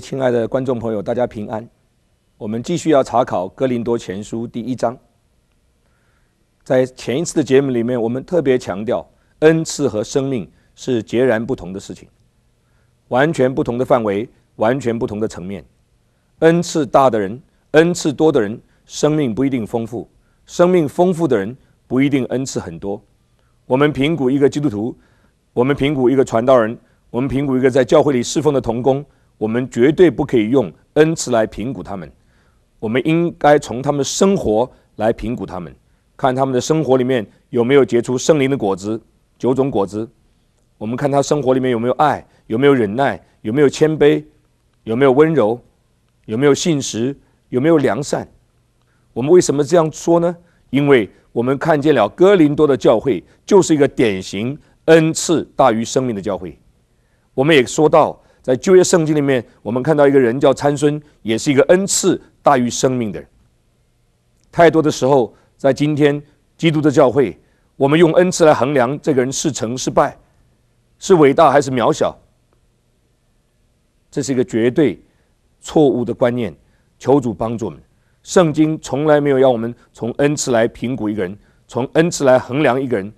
亲爱的观众朋友，大家平安。我们继续要查考《哥林多前书》第一章。在前一次的节目里面，我们特别强调，恩赐和生命是截然不同的事情，完全不同的范围，完全不同的层面。恩赐大的人，恩赐多的人，生命不一定丰富；生命丰富的人，不一定恩赐很多。我们评估一个基督徒，我们评估一个传道人，我们评估一个在教会里侍奉的童工。我们绝对不可以用恩赐来评估他们，我们应该从他们生活来评估他们，看他们的生活里面有没有结出圣灵的果子九种果子，我们看他生活里面有没有爱，有没有忍耐，有没有谦卑，有没有温柔，有没有信实，有没有良善。我们为什么这样说呢？因为我们看见了哥林多的教会就是一个典型恩赐大于生命的教会。我们也说到。在《就业圣经》里面，我们看到一个人叫参孙，也是一个恩赐大于生命的人。太多的时候，在今天基督的教会，我们用恩赐来衡量这个人是成是败，是伟大还是渺小，这是一个绝对错误的观念。求主帮助我们，圣经从来没有要我们从恩赐来评估一个人，从恩赐来衡量一个人，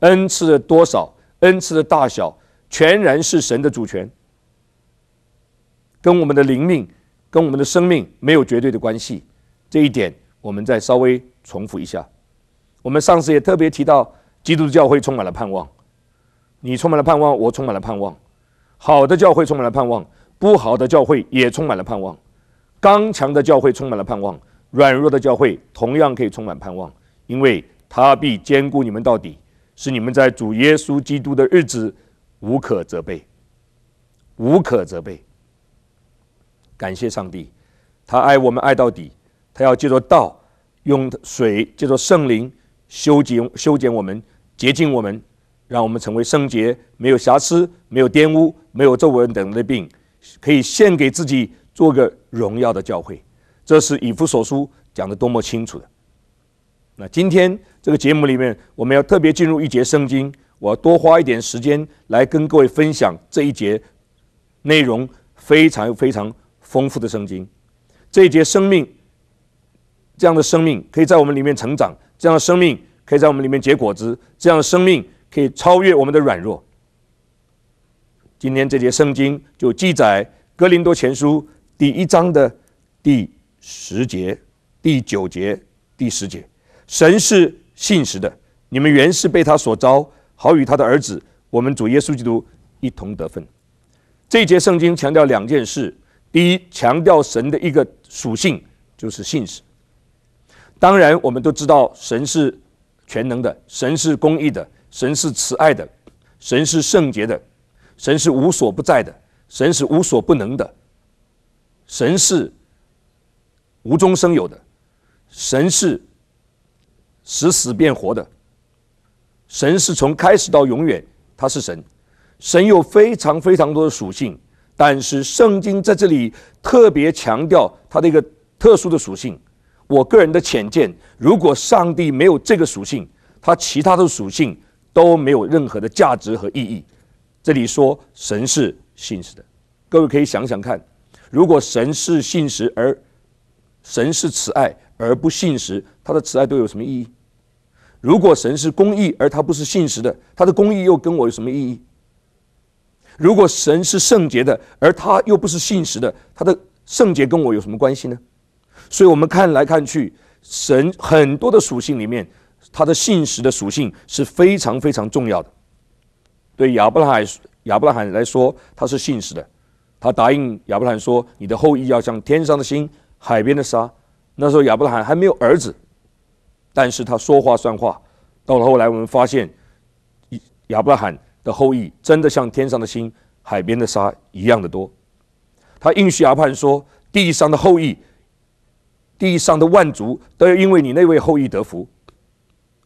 恩赐的多少，恩赐的大小。全然是神的主权，跟我们的灵命、跟我们的生命没有绝对的关系。这一点，我们再稍微重复一下。我们上次也特别提到，基督教会充满了盼望。你充满了盼望，我充满了盼望。好的教会充满了盼望，不好的教会也充满了盼望。刚强的教会充满了盼望，软弱的教会同样可以充满盼望，因为他必兼顾你们到底，使你们在主耶稣基督的日子。无可责备，无可责备。感谢上帝，他爱我们爱到底，他要借着道，用水借着圣灵修剪修剪我们，洁净我们，让我们成为圣洁，没有瑕疵，没有玷污，没有皱纹等的病，可以献给自己做个荣耀的教会。这是以弗所书讲的多么清楚的。那今天这个节目里面，我们要特别进入一节圣经。我要多花一点时间来跟各位分享这一节内容非常非常丰富的圣经。这一节生命，这样的生命可以在我们里面成长，这样的生命可以在我们里面结果子，这样的生命可以超越我们的软弱。今天这节圣经就记载《哥林多前书》第一章的第十节、第九节、第十节。神是信实的，你们原是被他所招。好与他的儿子，我们主耶稣基督一同得分。这节圣经强调两件事：第一，强调神的一个属性就是信使。当然，我们都知道，神是全能的，神是公义的，神是慈爱的，神是圣洁的，神是无所不在的，神是无所不能的，神是无中生有的，神是使死变活的。神是从开始到永远，他是神，神有非常非常多的属性，但是圣经在这里特别强调他的一个特殊的属性。我个人的浅见，如果上帝没有这个属性，他其他的属性都没有任何的价值和意义。这里说神是信实的，各位可以想想看，如果神是信实，而神是慈爱而不信实，他的慈爱都有什么意义？如果神是公义，而他不是信实的，他的公义又跟我有什么意义？如果神是圣洁的，而他又不是信实的，他的圣洁跟我有什么关系呢？所以我们看来看去，神很多的属性里面，他的信实的属性是非常非常重要的。对亚伯拉罕亚伯拉罕来说，他是信实的，他答应亚伯拉罕说：“你的后裔要像天上的星，海边的沙。”那时候亚伯拉罕还没有儿子。但是他说话算话，到了后来，我们发现，亚伯拉罕的后裔真的像天上的星、海边的沙一样的多。他应许亚伯罕说：“地上的后裔，地上的万族都要因为你那位后裔得福。”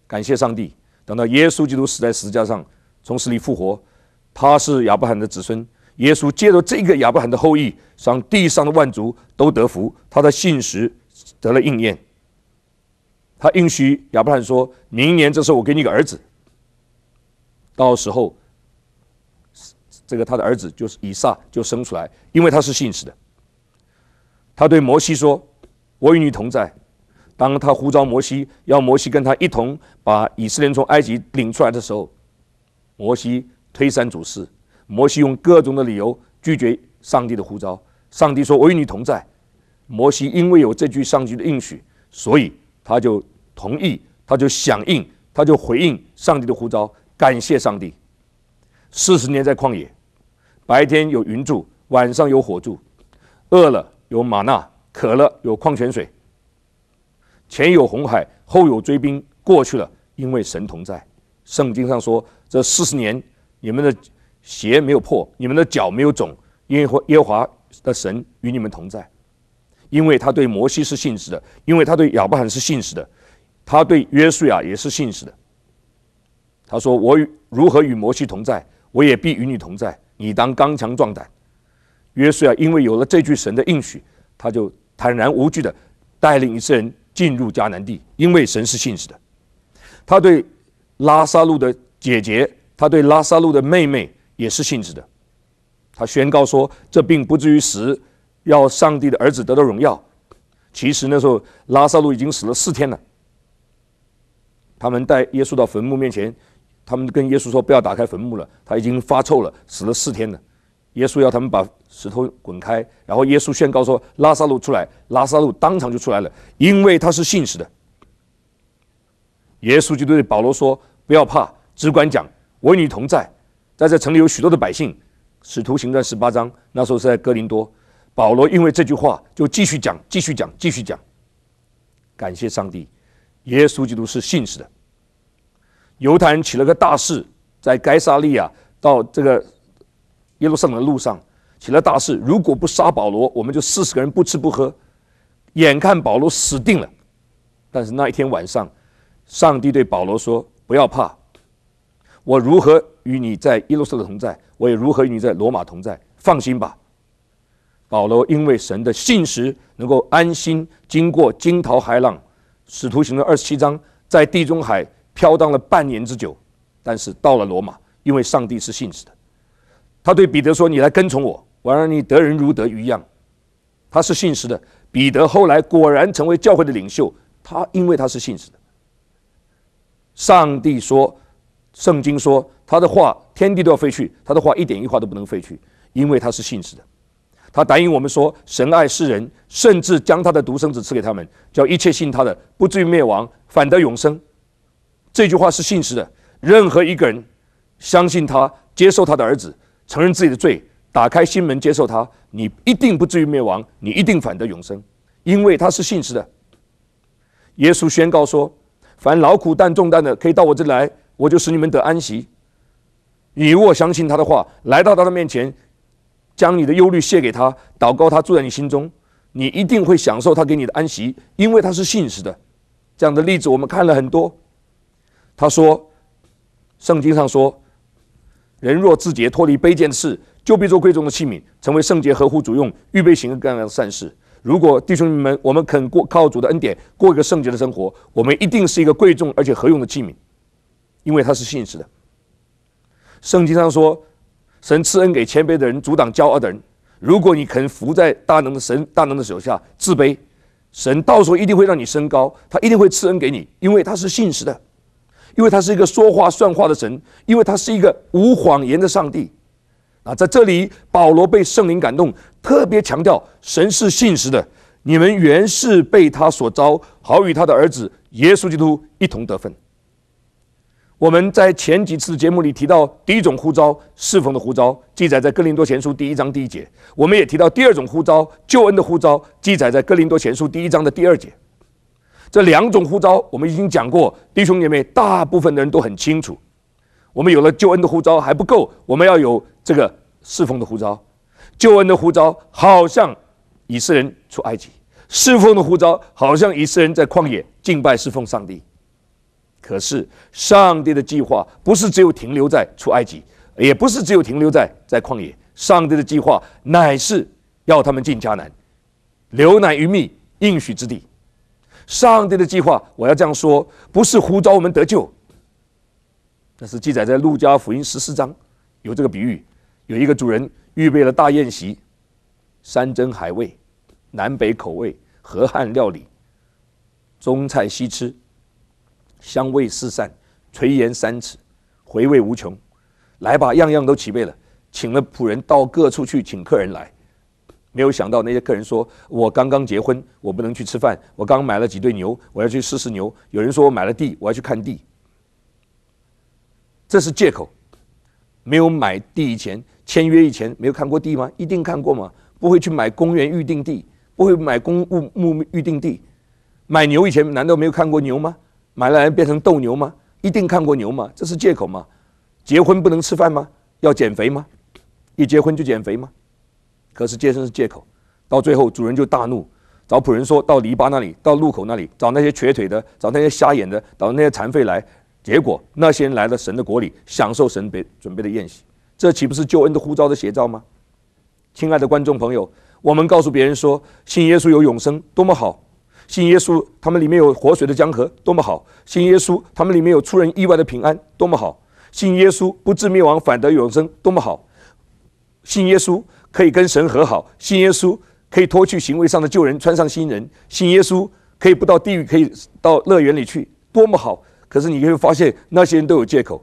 感谢上帝！等到耶稣基督死在十字架上，从死里复活，他是亚伯罕的子孙。耶稣借着这个亚伯罕的后裔，让地上的万族都得福。他的信实得了应验。他应许亚伯拉罕，说明年这时候我给你个儿子，到时候，这个他的儿子就是以撒就生出来，因为他是信实的。他对摩西说：“我与你同在。”当他呼召摩西，要摩西跟他一同把以色列从埃及领出来的时候，摩西推三阻四，摩西用各种的理由拒绝上帝的呼召。上帝说：“我与你同在。”摩西因为有这句上帝的应许，所以。他就同意，他就响应，他就回应上帝的呼召，感谢上帝。四十年在旷野，白天有云柱，晚上有火柱，饿了有马纳，渴了有矿泉水。前有红海，后有追兵，过去了，因为神同在。圣经上说，这四十年你们的鞋没有破，你们的脚没有肿，因为耶耶华的神与你们同在。因为他对摩西是信实的，因为他对亚伯罕是信实的，他对约书亚也是信实的。他说：“我如何与摩西同在，我也必与你同在。你当刚强壮胆。”约书亚因为有了这句神的应许，他就坦然无惧的带领一些人进入迦南地，因为神是信实的。他对拉萨路的姐姐，他对拉萨路的妹妹也是信实的。他宣告说：“这并不至于死。”要上帝的儿子得到荣耀，其实那时候拉萨路已经死了四天了。他们带耶稣到坟墓面前，他们跟耶稣说：“不要打开坟墓了，他已经发臭了，死了四天了。”耶稣要他们把石头滚开，然后耶稣宣告说：“拉萨路出来！”拉萨路当场就出来了，因为他是信实的。耶稣就对保罗说：“不要怕，只管讲，我与你同在。”在这城里有许多的百姓，《使徒行传》十八章，那时候是在哥林多。保罗因为这句话就继续讲，继续讲，继续讲。感谢上帝，耶稣基督是信实的。犹太人起了个大事，在该萨利亚到这个耶路撒冷的路上起了大事。如果不杀保罗，我们就四十个人不吃不喝，眼看保罗死定了。但是那一天晚上，上帝对保罗说：“不要怕，我如何与你在耶路撒冷同在，我也如何与你在罗马同在。放心吧。”保罗因为神的信实，能够安心经过惊涛骇浪。使徒行传二十七章，在地中海飘荡了半年之久，但是到了罗马，因为上帝是信实的。他对彼得说：“你来跟从我，我让你得人如得鱼一样。”他是信实的。彼得后来果然成为教会的领袖，他因为他是信实的。上帝说，圣经说，他的话天地都要废去，他的话一点一话都不能废去，因为他是信实的。他答应我们说：“神爱世人，甚至将他的独生子赐给他们，叫一切信他的，不至于灭亡，反得永生。”这句话是信实的。任何一个人相信他，接受他的儿子，承认自己的罪，打开心门接受他，你一定不至于灭亡，你一定反得永生，因为他是信实的。耶稣宣告说：“凡劳苦担重担的，可以到我这来，我就使你们得安息。”你如果相信他的话，来到他的面前。将你的忧虑卸给他，祷告他住在你心中，你一定会享受他给你的安息，因为他是信实的。这样的例子我们看了很多。他说，圣经上说，人若自洁，脱离卑贱的事，就必做贵重的器皿，成为圣洁、合乎主用、预备行各样善事。如果弟兄们，我们肯过靠主的恩典过一个圣洁的生活，我们一定是一个贵重而且合用的器皿，因为他是信实的。圣经上说。神赐恩给谦卑的人，阻挡骄傲的人。如果你肯伏在大能的神、大能的手下自卑，神到时候一定会让你升高，他一定会赐恩给你，因为他是信实的，因为他是一个说话算话的神，因为他是一个无谎言的上帝。啊，在这里，保罗被圣灵感动，特别强调神是信实的。你们原是被他所招，好与他的儿子耶稣基督一同得分。我们在前几次节目里提到，第一种呼召侍奉的呼召记载在《哥林多前书》第一章第一节。我们也提到第二种呼召救恩的呼召记载在《哥林多前书》第一章的第二节。这两种呼召我们已经讲过，弟兄姐妹，大部分的人都很清楚。我们有了救恩的呼召还不够，我们要有这个侍奉的呼召。救恩的呼召好像以色列人出埃及，侍奉的呼召好像以色列人在旷野敬拜侍奉上帝。可是，上帝的计划不是只有停留在出埃及，也不是只有停留在在旷野。上帝的计划乃是要他们进迦南，流奶于蜜应许之地。上帝的计划，我要这样说，不是呼召我们得救。那是记载在路加福音十四章，有这个比喻：有一个主人预备了大宴席，山珍海味，南北口味，河汉料理，中菜西吃。香味四散，垂涎三尺，回味无穷。来吧，样样都齐备了，请了仆人到各处去请客人来。没有想到那些客人说：“我刚刚结婚，我不能去吃饭。我刚买了几对牛，我要去试试牛。有人说我买了地，我要去看地。”这是借口。没有买地以前，签约以前没有看过地吗？一定看过吗？不会去买公园预定地，不会买公物墓预定地。买牛以前难道没有看过牛吗？买来变成斗牛吗？一定看过牛吗？这是借口吗？结婚不能吃饭吗？要减肥吗？一结婚就减肥吗？可是健身是借口，到最后主人就大怒，找仆人说到篱笆那里，到路口那里，找那些瘸腿的，找那些瞎眼的，找那些残废来。结果那些人来了神的国里，享受神备准备的宴席，这岂不是救恩的呼召的写照吗？亲爱的观众朋友，我们告诉别人说信耶稣有永生，多么好！信耶稣，他们里面有活水的江河，多么好！信耶稣，他们里面有出人意外的平安，多么好！信耶稣，不至灭亡，反得永生，多么好！信耶稣可以跟神和好，信耶稣可以脱去行为上的旧人，穿上新人，信耶稣可以不到地狱，可以到乐园里去，多么好！可是你会发现那些人都有借口，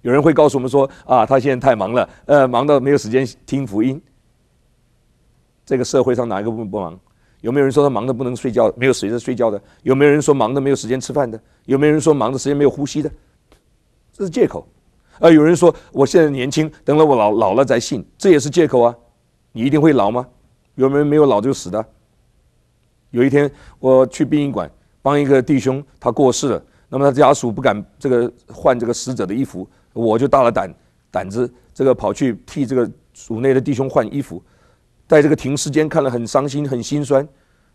有人会告诉我们说：啊，他现在太忙了，呃，忙到没有时间听福音。这个社会上哪一个不不忙？有没有人说他忙的不能睡觉？没有时间睡觉的？有没有人说忙的没有时间吃饭的？有没有人说忙的时间没有呼吸的？这是借口。啊，有人说我现在年轻，等了我老老了再信，这也是借口啊。你一定会老吗？有没有没有老就死的？有一天我去殡仪馆帮一个弟兄，他过世了，那么他家属不敢这个换这个死者的衣服，我就大了胆胆子这个跑去替这个组内的弟兄换衣服。在这个停尸间看了很伤心，很心酸。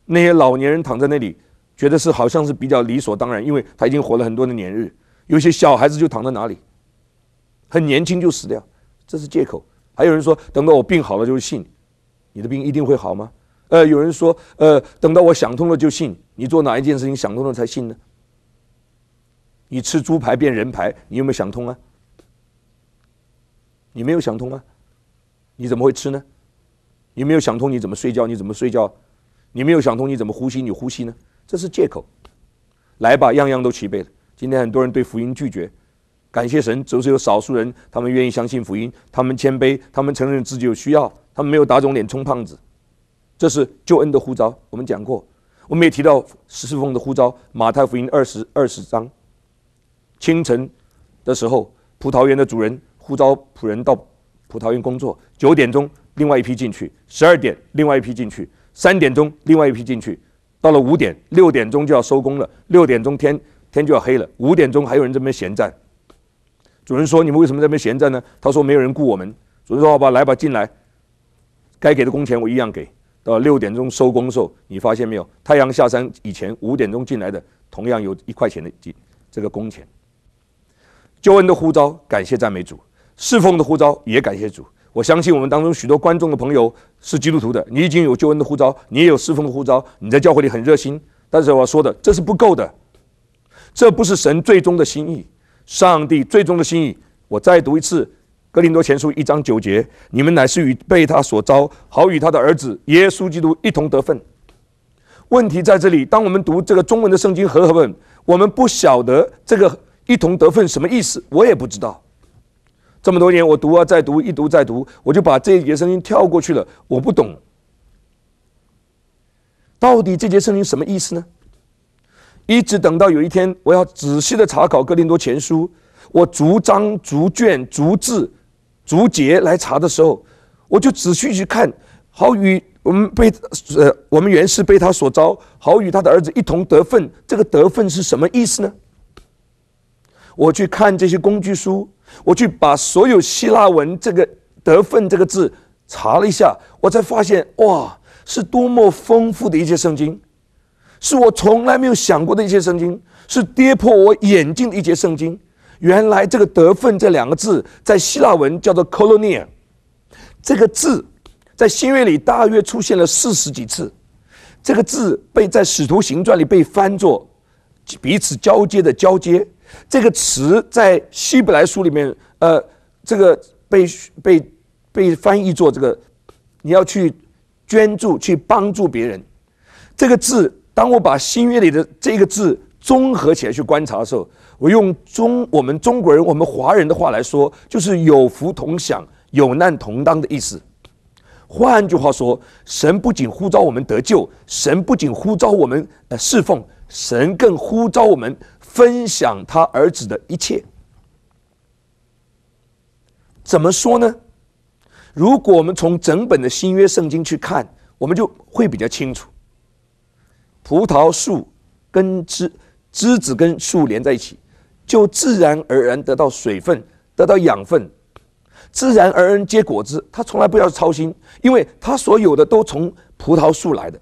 那些老年人躺在那里，觉得是好像是比较理所当然，因为他已经活了很多的年日。有些小孩子就躺在哪里，很年轻就死掉，这是借口。还有人说，等到我病好了就信，你的病一定会好吗？呃，有人说，呃，等到我想通了就信，你做哪一件事情想通了才信呢？你吃猪排变人排，你有没有想通啊？你没有想通啊？你怎么会吃呢？你没有想通，你怎么睡觉？你怎么睡觉？你没有想通，你怎么呼吸？你呼吸呢？这是借口。来吧，样样都齐备。今天很多人对福音拒绝，感谢神，总是有少数人，他们愿意相信福音，他们谦卑，他们承认自己有需要，他们没有打肿脸充胖子。这是救恩的呼召。我们讲过，我们也提到十四封的呼召，《马太福音》二十二十章。清晨的时候，葡萄园的主人呼召仆人到葡萄园工作。九点钟。另外一批进去，十二点另外一批进去，三点钟另外一批进去，到了五点六点钟就要收工了，六点钟天天就要黑了，五点钟还有人这边闲站。主人说：“你们为什么这边闲站呢？”他说：“没有人雇我们。”主人说：“好吧，来吧，进来，该给的工钱我一样给。”到六点钟收工的时候，你发现没有？太阳下山以前五点钟进来的，同样有一块钱的进这个工钱。救恩的呼召，感谢赞美主；侍奉的呼召，也感谢主。我相信我们当中许多观众的朋友是基督徒的，你已经有救恩的护照，你也有侍奉的护照，你在教会里很热心。但是我要说的，这是不够的，这不是神最终的心意，上帝最终的心意。我再读一次《哥林多前书》一章九节：“你们乃是与被他所招，好与他的儿子耶稣基督一同得分。”问题在这里，当我们读这个中文的圣经和合本，我们不晓得这个‘一同得分’什么意思，我也不知道。这么多年，我读啊，再读，一读再读，我就把这一节声音跳过去了，我不懂，到底这节声音什么意思呢？一直等到有一天，我要仔细的查考《格林多前书》，我逐章、逐卷、逐字、逐节来查的时候，我就仔细去看，好与我们被呃，我们原是被他所招，好与他的儿子一同得份，这个得份是什么意思呢？我去看这些工具书。我去把所有希腊文这个“得分”这个字查了一下，我才发现哇，是多么丰富的一节圣经，是我从来没有想过的一些圣经，是跌破我眼镜的一节圣经。原来这个“得分”这两个字在希腊文叫做 c o l o n i a 这个字在新约里大约出现了四十几次。这个字被在使徒行传里被翻作彼此交接的交接。这个词在希伯来书里面，呃，这个被被被翻译作这个，你要去捐助去帮助别人。这个字，当我把新约里的这个字综合起来去观察的时候，我用中我们中国人我们华人的话来说，就是有福同享、有难同当的意思。换句话说，神不仅呼召我们得救，神不仅呼召我们呃侍奉神，更呼召我们分享他儿子的一切。怎么说呢？如果我们从整本的新约圣经去看，我们就会比较清楚。葡萄树跟枝枝子跟树连在一起，就自然而然得到水分，得到养分。自然而然结果子，他从来不要操心，因为他所有的都从葡萄树来的。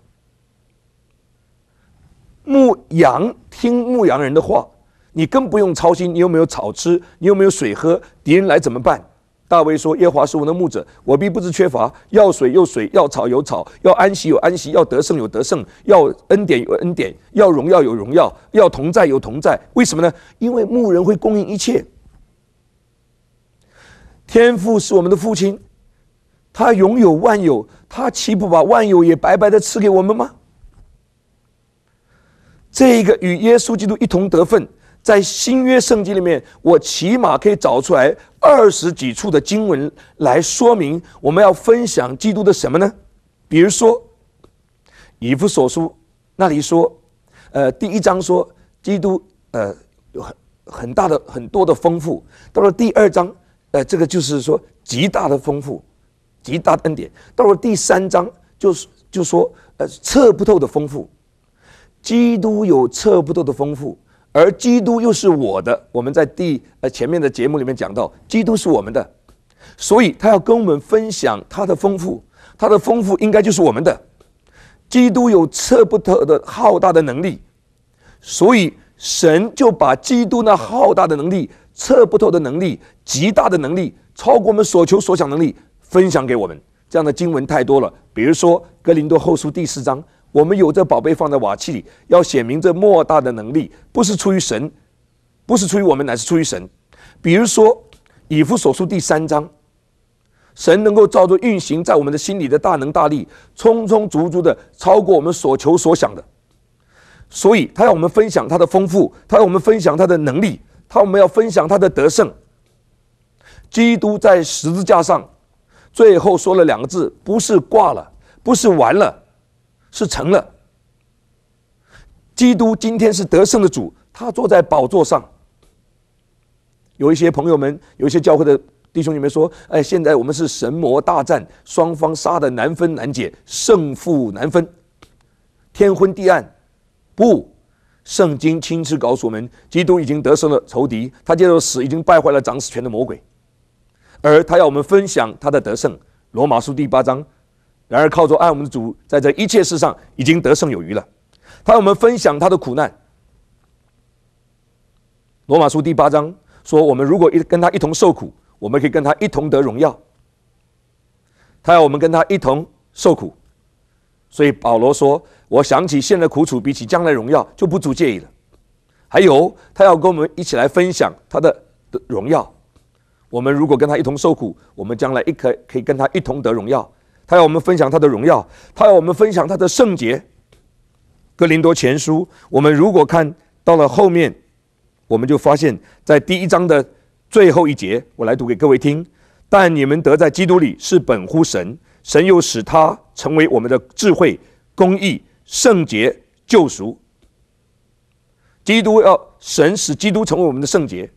牧羊听牧羊人的话，你更不用操心，你有没有草吃，你有没有水喝，敌人来怎么办？大卫说：“耶华是我的牧者，我必不知缺乏。要水有水，要草有草，要安息有安息，要得胜有得胜，要恩典有恩典，要荣耀有荣耀，要同在有同在。为什么呢？因为牧人会供应一切。”天赋是我们的父亲，他拥有万有，他岂不把万有也白白的赐给我们吗？这一个与耶稣基督一同得份，在新约圣经里面，我起码可以找出来二十几处的经文来说明我们要分享基督的什么呢？比如说《以弗所书》，那里说，呃，第一章说基督，呃，有很很大的很多的丰富，到了第二章。呃，这个就是说极大的丰富，极大的恩典。到了第三章，就是就说呃测不透的丰富，基督有测不透的丰富，而基督又是我的。我们在第呃前面的节目里面讲到，基督是我们的，所以他要跟我们分享他的丰富，他的丰富应该就是我们的。基督有测不透的浩大的能力，所以神就把基督那浩大的能力。测不透的能力，极大的能力，超过我们所求所想能力，分享给我们。这样的经文太多了，比如说《格林多后书》第四章，我们有这宝贝放在瓦器里，要显明这莫大的能力，不是出于神，不是出于我们，乃是出于神。比如说《以弗所书》第三章，神能够照着运行在我们的心里的大能大力，充充足足的超过我们所求所想的。所以他让我们分享他的丰富，他让我们分享他的能力。他我们要分享他的得胜。基督在十字架上，最后说了两个字：不是挂了，不是完了，是成了。基督今天是得胜的主，他坐在宝座上。有一些朋友们，有一些教会的弟兄姐妹说：“哎，现在我们是神魔大战，双方杀的难分难解，胜负难分，天昏地暗。”不。圣经亲自告诉我们：，基督已经得胜了仇敌，他接受死，已经败坏了掌死权的魔鬼。而他要我们分享他的得胜，《罗马书》第八章。然而靠着爱我们的主，在这一切事上已经得胜有余了。他要我们分享他的苦难，《罗马书》第八章说：，我们如果一跟他一同受苦，我们可以跟他一同得荣耀。他要我们跟他一同受苦，所以保罗说。我想起现在苦楚，比起将来荣耀，就不足介意了。还有，他要跟我们一起来分享他的荣耀。我们如果跟他一同受苦，我们将来一可可以跟他一同得荣耀。他要我们分享他的荣耀，他要我们分享他的圣洁。《哥林多前书》，我们如果看到了后面，我们就发现，在第一章的最后一节，我来读给各位听。但你们得在基督里是本乎神，神又使他成为我们的智慧、公义。圣洁救赎，基督要神使基督成为我们的圣洁。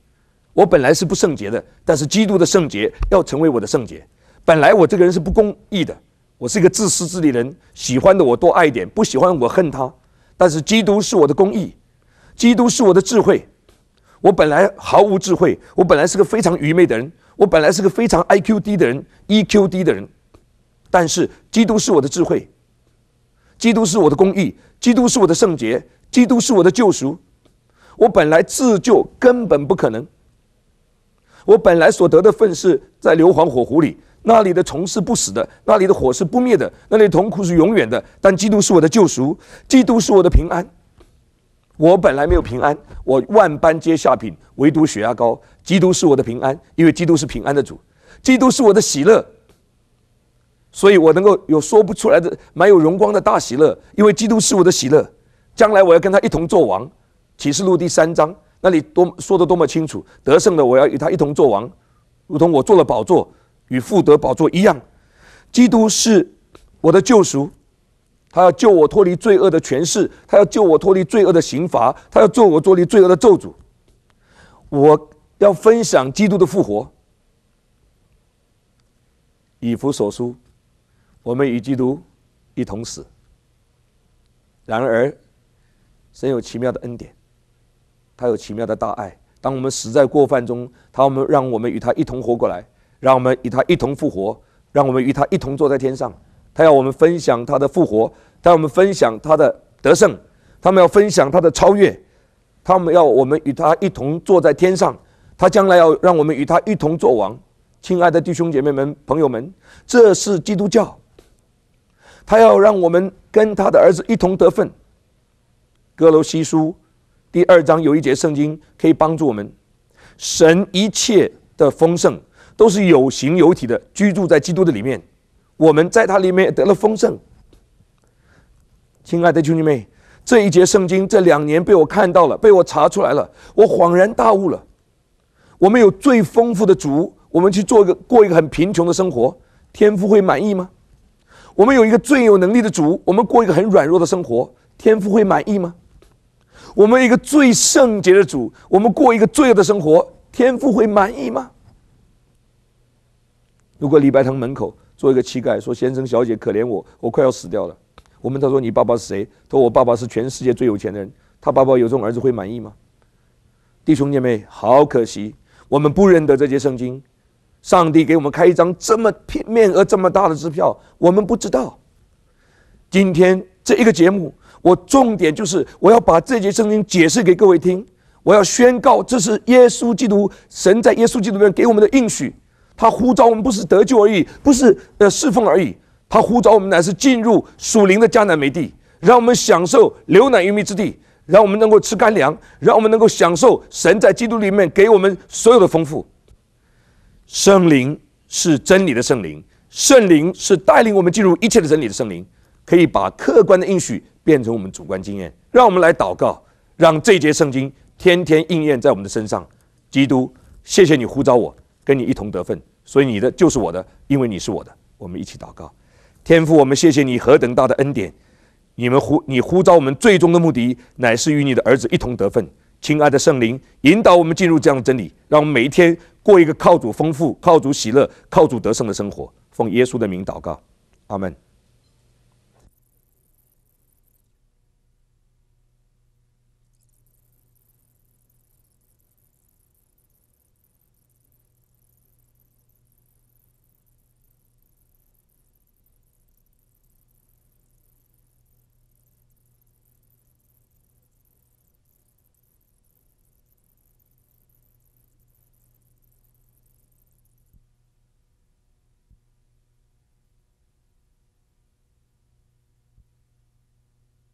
我本来是不圣洁的，但是基督的圣洁要成为我的圣洁。本来我这个人是不公义的，我是一个自私自利人，喜欢的我多爱一点，不喜欢我恨他。但是基督是我的公义，基督是我的智慧。我本来毫无智慧，我本来是个非常愚昧的人，我本来是个非常 IQ 低的人，EQ 低的人。但是基督是我的智慧。基督是我的公义，基督是我的圣洁，基督是我的救赎。我本来自救根本不可能。我本来所得的份是在硫磺火湖里，那里的虫是不死的，那里的火是不灭的，那里痛苦是永远的。但基督是我的救赎，基督是我的平安。我本来没有平安，我万般皆下品，唯独血压高。基督是我的平安，因为基督是平安的主。基督是我的喜乐。所以我能够有说不出来的蛮有荣光的大喜乐，因为基督是我的喜乐。将来我要跟他一同做王，启示录第三章那里多说的多么清楚，得胜的我要与他一同做王，如同我做了宝座与父得宝座一样。基督是我的救赎，他要救我脱离罪恶的权势，他要救我脱离罪恶的刑罚，他要救我脱离罪恶的咒诅。我要分享基督的复活，以弗所书。我们与基督一同死。然而，神有奇妙的恩典，他有奇妙的大爱。当我们死在过犯中，他们让我们与他一同活过来，让我们与他一同复活，让我们与他一同坐在天上。他要我们分享他的复活，让我们分享他的得胜，他们要分享他的超越，他们要我们与他一同坐在天上。他将来要让我们与他一同做王。亲爱的弟兄姐妹们、朋友们，这是基督教。他要让我们跟他的儿子一同得分。哥楼西书第二章有一节圣经可以帮助我们：神一切的丰盛都是有形有体的，居住在基督的里面。我们在他里面得了丰盛。亲爱的兄弟妹，们，这一节圣经这两年被我看到了，被我查出来了，我恍然大悟了。我们有最丰富的主，我们去做一个过一个很贫穷的生活，天父会满意吗？我们有一个最有能力的主，我们过一个很软弱的生活，天父会满意吗？我们一个最圣洁的主，我们过一个罪恶的生活，天父会满意吗？如果李白堂门口做一个乞丐说：“先生小姐，可怜我，我快要死掉了。”我们他说：“你爸爸是谁？”他说：“我爸爸是全世界最有钱的人，他爸爸有这种儿子会满意吗？”弟兄姐妹，好可惜，我们不认得这些圣经。上帝给我们开一张这么面额这么大的支票，我们不知道。今天这一个节目，我重点就是我要把这节圣经解释给各位听，我要宣告这是耶稣基督神在耶稣基督里面给我们的应许。他呼召我们不是得救而已，不是呃侍奉而已，他呼召我们乃是进入属灵的迦南美地，让我们享受牛奶玉米之地，让我们能够吃干粮，让我们能够享受神在基督里面给我们所有的丰富。圣灵是真理的圣灵，圣灵是带领我们进入一切的真理的圣灵，可以把客观的应许变成我们主观经验。让我们来祷告，让这节圣经天天应验在我们的身上。基督，谢谢你呼召我，跟你一同得分，所以你的就是我的，因为你是我的。我们一起祷告，天父，我们谢谢你何等大的恩典，你们呼，你呼召我们最终的目的，乃是与你的儿子一同得分。亲爱的圣灵，引导我们进入这样的真理，让我们每一天。过一个靠主丰富、靠主喜乐、靠主得胜的生活，奉耶稣的名祷告，阿门。